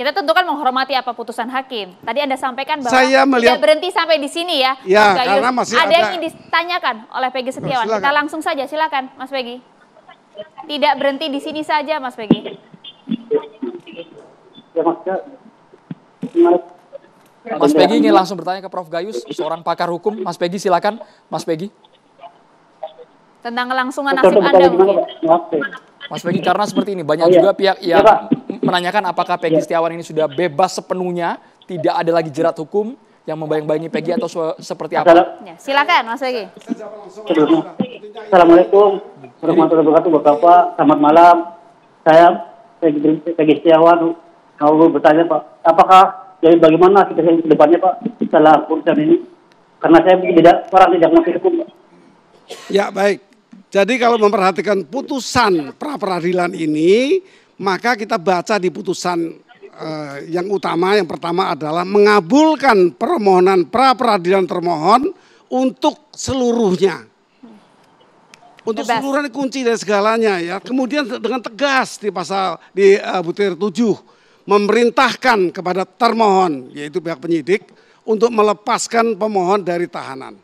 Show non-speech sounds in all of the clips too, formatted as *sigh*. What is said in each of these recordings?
Kita tentu kan menghormati apa putusan hakim. Tadi Anda sampaikan bahwa Saya melihat, tidak berhenti sampai di sini ya. Ya, Gayus. karena masih ada, ada yang ingin ditanyakan oleh Peggy Setiawan. Silakan. Kita langsung saja, silakan Mas Peggy. Tidak berhenti di sini saja Mas Peggy. Mas Peggy ingin langsung bertanya ke Prof. Gayus, seorang pakar hukum. Mas Peggy silakan, Mas Peggy. Tentang kelangsungan nasib Anda mungkin. Mas Peggy, karena seperti ini banyak oh, iya. juga pihak iya, yang ya, menanyakan apakah Peggy ya. Setiawan ini sudah bebas sepenuhnya, tidak ada lagi jerat hukum yang membayang-bayangi Peggy atau seperti apa? Ya, silakan Mas Peggy. Assalamualaikum warahmatullahi wabarakatuh Bapak. Selamat malam. Saya Peggy, Setiawan. Kalau bertanya Pak, apakah jadi bagaimana kita ke depannya Pak setelah urusan ini? Karena saya tidak orang tidak mengerti hukum Pak. Ya baik. Jadi kalau memperhatikan putusan pra peradilan ini, maka kita baca di putusan eh, yang utama yang pertama adalah mengabulkan permohonan pra peradilan termohon untuk seluruhnya. Untuk seluruhnya kunci dari segalanya ya. Kemudian dengan tegas di pasal di uh, butir 7 memerintahkan kepada termohon yaitu pihak penyidik untuk melepaskan pemohon dari tahanan.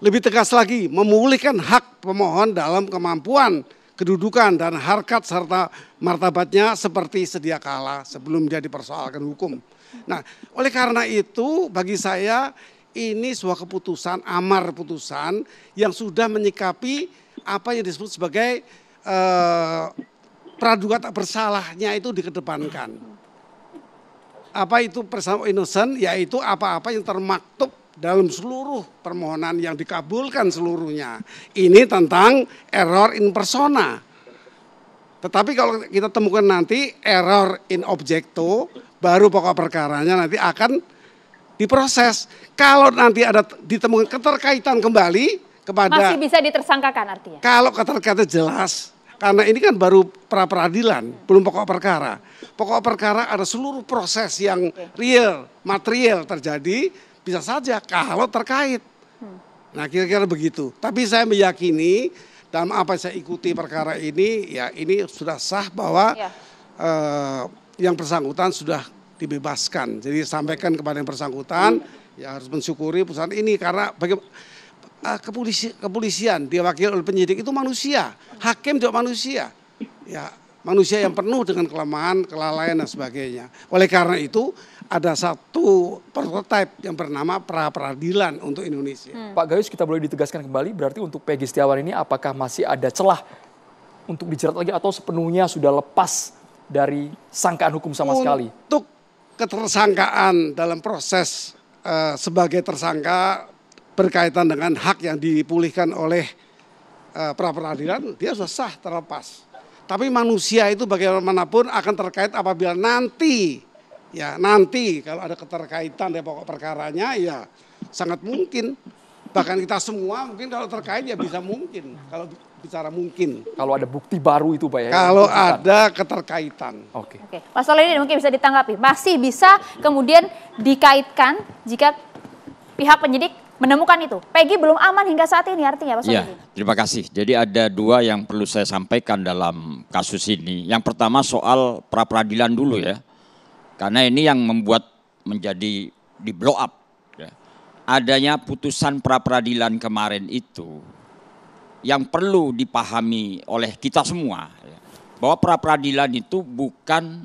Lebih tegas lagi memulihkan hak pemohon dalam kemampuan kedudukan dan harkat serta martabatnya seperti sedia kala sebelum dia dipersoalkan hukum. Nah, oleh karena itu bagi saya ini sebuah keputusan, amar putusan yang sudah menyikapi apa yang disebut sebagai eh, praduga tak bersalahnya itu dikedepankan. Apa itu persamaan innocent yaitu apa-apa yang termaktub dalam seluruh permohonan yang dikabulkan seluruhnya. Ini tentang error in persona. Tetapi kalau kita temukan nanti error in objecto, baru pokok perkaranya nanti akan diproses. Kalau nanti ada ditemukan keterkaitan kembali kepada masih bisa ditersangkakan artinya. Kalau keterkaitan jelas, karena ini kan baru pra peradilan, belum pokok perkara. Pokok perkara ada seluruh proses yang real, material terjadi bisa saja kalau terkait. Hmm. Nah kira-kira begitu. Tapi saya meyakini dalam apa saya ikuti perkara ini, ya ini sudah sah bahwa ya. eh, yang bersangkutan sudah dibebaskan. Jadi sampaikan kepada yang bersangkutan, ya, ya harus mensyukuri perusahaan ini karena bagaimana eh, kepolisian, kepolisian diwakili oleh penyidik itu manusia, hakim juga manusia, ya manusia yang penuh dengan kelemahan, kelalaian dan sebagainya. Oleh karena itu ada satu prototipe yang bernama pra peradilan untuk Indonesia. Hmm. Pak Gayus, kita boleh ditegaskan kembali berarti untuk Peggy Setiawan ini apakah masih ada celah untuk dijerat lagi atau sepenuhnya sudah lepas dari sangkaan hukum sama untuk sekali? Untuk ketersangkaan dalam proses uh, sebagai tersangka berkaitan dengan hak yang dipulihkan oleh uh, eh, pra peradilan, dia sudah sah terlepas. Tapi manusia itu bagaimanapun akan terkait apabila nanti Ya nanti kalau ada keterkaitan dari pokok perkaranya ya sangat mungkin. Bahkan kita semua mungkin kalau terkait ya bisa mungkin. Kalau bicara mungkin. Kalau ada bukti baru itu Pak ya? Kalau ada keterkaitan. Oke. Okay. Oke. Okay. pasal ini mungkin bisa ditanggapi. Masih bisa kemudian dikaitkan jika pihak penyidik menemukan itu. Peggy belum aman hingga saat ini artinya Pak Ya, terima kasih. Jadi ada dua yang perlu saya sampaikan dalam kasus ini. Yang pertama soal pra peradilan dulu ya. Karena ini yang membuat menjadi di blow up. Ya. Adanya putusan pra peradilan kemarin itu yang perlu dipahami oleh kita semua ya. bahwa pra peradilan itu bukan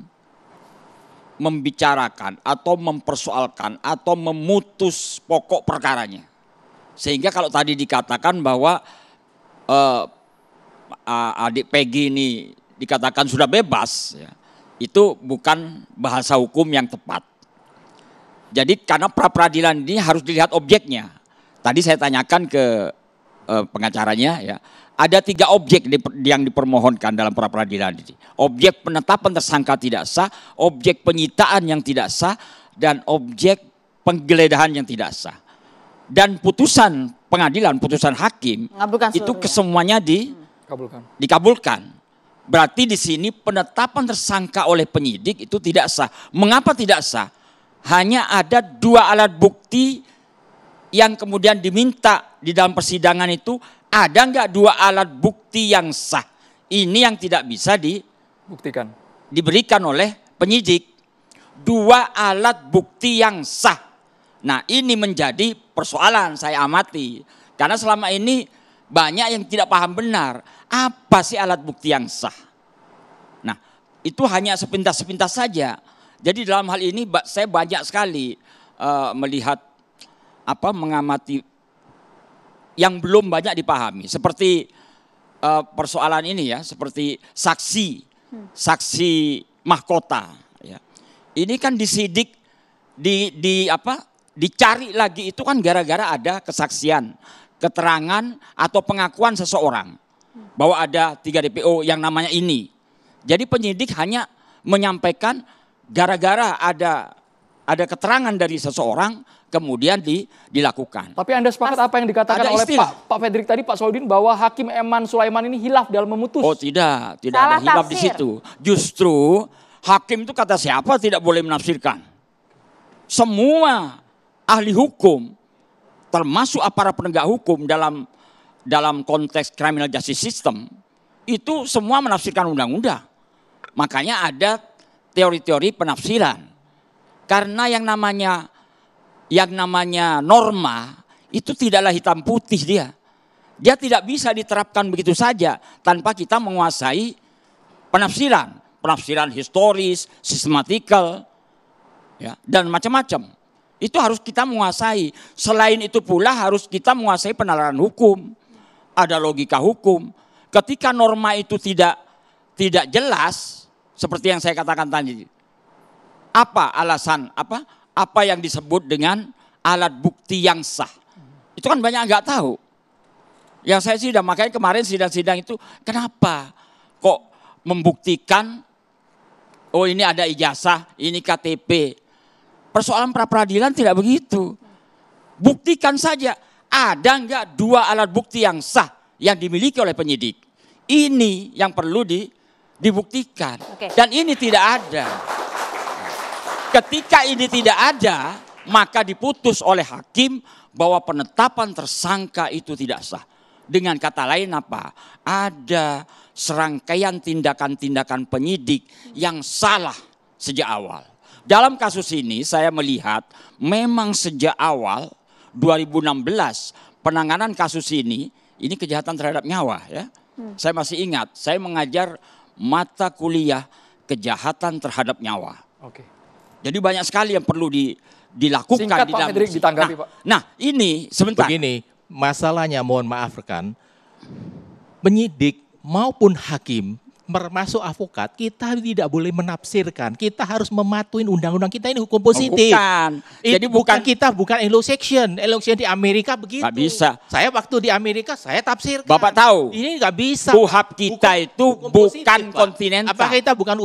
membicarakan atau mempersoalkan atau memutus pokok perkaranya. Sehingga kalau tadi dikatakan bahwa uh, adik Peggy ini dikatakan sudah bebas ya itu bukan bahasa hukum yang tepat. Jadi karena pra peradilan ini harus dilihat objeknya. Tadi saya tanyakan ke eh, pengacaranya ya, ada tiga objek yang dipermohonkan dalam pra peradilan ini. Objek penetapan tersangka tidak sah, objek penyitaan yang tidak sah, dan objek penggeledahan yang tidak sah. Dan putusan pengadilan, putusan hakim itu kesemuanya di, hmm. dikabulkan. dikabulkan. Berarti di sini penetapan tersangka oleh penyidik itu tidak sah. Mengapa tidak sah? Hanya ada dua alat bukti yang kemudian diminta di dalam persidangan itu ada nggak dua alat bukti yang sah? Ini yang tidak bisa dibuktikan. Diberikan oleh penyidik. Dua alat bukti yang sah. Nah ini menjadi persoalan saya amati. Karena selama ini banyak yang tidak paham benar. Apa sih alat bukti yang sah? Nah, itu hanya sepintas-sepintas saja. Jadi dalam hal ini saya banyak sekali uh, melihat apa mengamati yang belum banyak dipahami. Seperti uh, persoalan ini ya, seperti saksi, saksi mahkota. Ya. Ini kan disidik, di, di apa, dicari lagi itu kan gara-gara ada kesaksian keterangan atau pengakuan seseorang bahwa ada tiga DPO yang namanya ini. Jadi penyidik hanya menyampaikan gara-gara ada ada keterangan dari seseorang kemudian di, dilakukan. Tapi Anda sepakat apa yang dikatakan oleh Pak Pak Fedrik tadi Pak Saudin bahwa Hakim Eman Sulaiman ini hilaf dalam memutus? Oh tidak, tidak Salah ada hilaf tafsir. di situ. Justru hakim itu kata siapa tidak boleh menafsirkan. Semua ahli hukum termasuk aparat penegak hukum dalam dalam konteks criminal justice system itu semua menafsirkan undang-undang. Makanya ada teori-teori penafsiran. Karena yang namanya yang namanya norma itu tidaklah hitam putih dia. Dia tidak bisa diterapkan begitu saja tanpa kita menguasai penafsiran, penafsiran historis, sistematikal ya dan macam-macam. Itu harus kita menguasai. Selain itu pula harus kita menguasai penalaran hukum. Ada logika hukum. Ketika norma itu tidak tidak jelas seperti yang saya katakan tadi. Apa alasan apa apa yang disebut dengan alat bukti yang sah? Itu kan banyak nggak tahu. Yang saya sidang makanya kemarin sidang-sidang itu kenapa kok membuktikan oh ini ada ijazah, ini KTP, Persoalan pra peradilan tidak begitu. Buktikan saja ada nggak dua alat bukti yang sah yang dimiliki oleh penyidik. Ini yang perlu di, dibuktikan. Okay. Dan ini tidak ada. Ketika ini tidak ada, maka diputus oleh hakim bahwa penetapan tersangka itu tidak sah. Dengan kata lain apa? Ada serangkaian tindakan-tindakan penyidik yang salah sejak awal. Dalam kasus ini saya melihat memang sejak awal 2016 penanganan kasus ini ini kejahatan terhadap nyawa ya. Hmm. Saya masih ingat, saya mengajar mata kuliah kejahatan terhadap nyawa. Oke. Okay. Jadi banyak sekali yang perlu di, dilakukan Singkat, di dalam Pak Hendrik, nah, Pak. Nah, ini sebentar. Begini, masalahnya mohon maaf rekan. Penyidik maupun hakim termasuk avokat, kita tidak boleh menafsirkan. Kita harus mematuin undang-undang kita ini hukum positif. Oh, bukan. It, Jadi bukan, bukan kita bukan elo section. Elo section di Amerika begitu. Gak bisa. Saya waktu di Amerika saya tafsirkan. Bapak tahu. Ini nggak bisa. Kuhab kita hukum, itu hukum bukan positif, kontinental. Apa kita bukan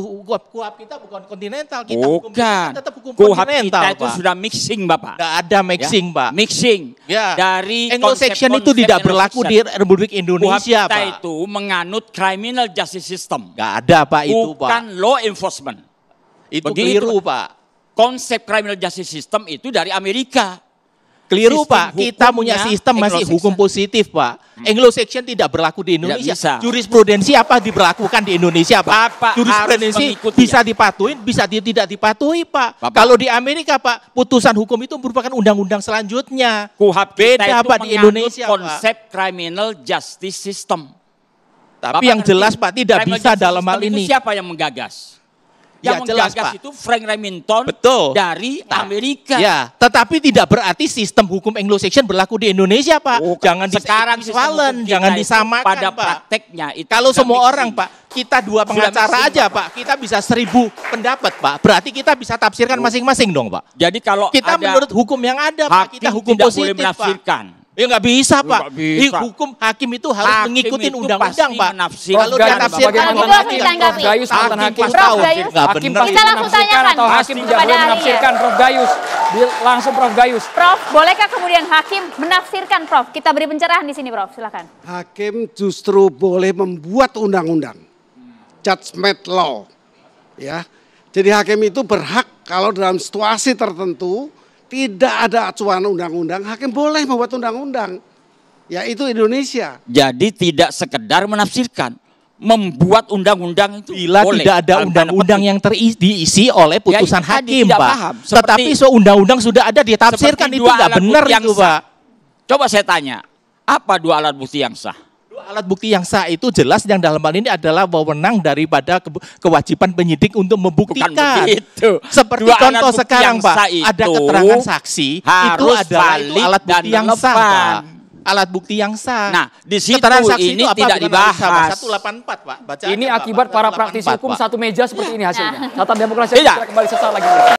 kuhab kita bukan kontinental. Kita bukan. Hukum kita hukum kuhab Kita itu Pak. sudah mixing Bapak. Nggak ada ya, mixing ya? Pak. Mixing. Ya. Dari Anglo section itu tidak berlaku di Republik Indonesia kuhab kita Pak. itu menganut criminal justice system system. Gak ada Pak itu Pak. Bukan law enforcement. Itu Begitu, keliru Pak. Konsep criminal justice system itu dari Amerika. Keliru sistem Pak, kita punya sistem masih hukum positif Pak. Hmm. Anglo section tidak berlaku di Indonesia. Jurisprudensi apa diberlakukan di Indonesia Pak? Bapak Jurisprudensi bisa ya. dipatuhi, bisa tidak dipatuhi Pak. Bapak. Kalau di Amerika Pak, putusan hukum itu merupakan undang-undang selanjutnya. Kuhp Beda Pak di Indonesia konsep Pak. criminal justice system. Tapi Bapak yang jelas Pak tidak Frank bisa dalam hal ini. siapa yang menggagas? Yang ya, menggagas jelas, itu Frank Remington Betul. dari nah, Amerika. Ya, tetapi tidak berarti sistem hukum Anglo-Saxon berlaku di Indonesia, Pak. Oh, jangan sekarang disamakan, jangan disamakan, pada Pak. prakteknya itu. Kalau semua mixing. orang, Pak, kita dua pengacara mixing, aja, Pak. Kita bisa seribu pendapat, Pak. Berarti kita bisa tafsirkan oh. masing-masing dong, Pak. Jadi kalau kita menurut hukum yang ada, Pak, kita hukum tidak positif, boleh menafsirkan. Pak. Ya nggak bisa ya pak. bisa. Ya, hukum hakim itu harus hakim mengikuti undang-undang pak. Kalau dia nafsirkan bagaimana Prof Gayus mantan hakim tahu Hakim pasti Kita langsung tanyakan atau hakim tidak boleh menafsirkan Prof Gayus. Langsung Prof Gayus. Prof, bolehkah kemudian hakim menafsirkan Prof? Kita beri pencerahan di sini Prof, silakan. Hakim justru boleh membuat undang-undang. Judgment law. Ya. Jadi hakim itu berhak kalau dalam situasi tertentu tidak ada acuan undang-undang, hakim boleh membuat undang-undang. Yaitu Indonesia. Jadi tidak sekedar menafsirkan, membuat undang-undang itu bila boleh. tidak ada undang-undang yang terisi diisi oleh ya, putusan ya, hakim, Pak. Paham. Seperti, Tetapi so undang-undang sudah ada ditafsirkan itu tidak benar itu, Pak. Coba saya tanya, apa dua alat bukti yang sah? alat bukti yang sah itu jelas yang dalam hal ini adalah wewenang daripada kewajiban penyidik untuk membuktikan. Bukan Seperti Dua contoh sekarang, Pak, ada keterangan saksi itu adalah itu alat bukti yang sah, Pak alat bukti yang sah. Nah, di situ ini itu apa? tidak Bukan dibahas. 184, Pak. ini akibat Pak. para praktisi hukum Pak. satu meja seperti ini hasilnya. *laughs* Catatan demokrasi kita kembali sesaat lagi.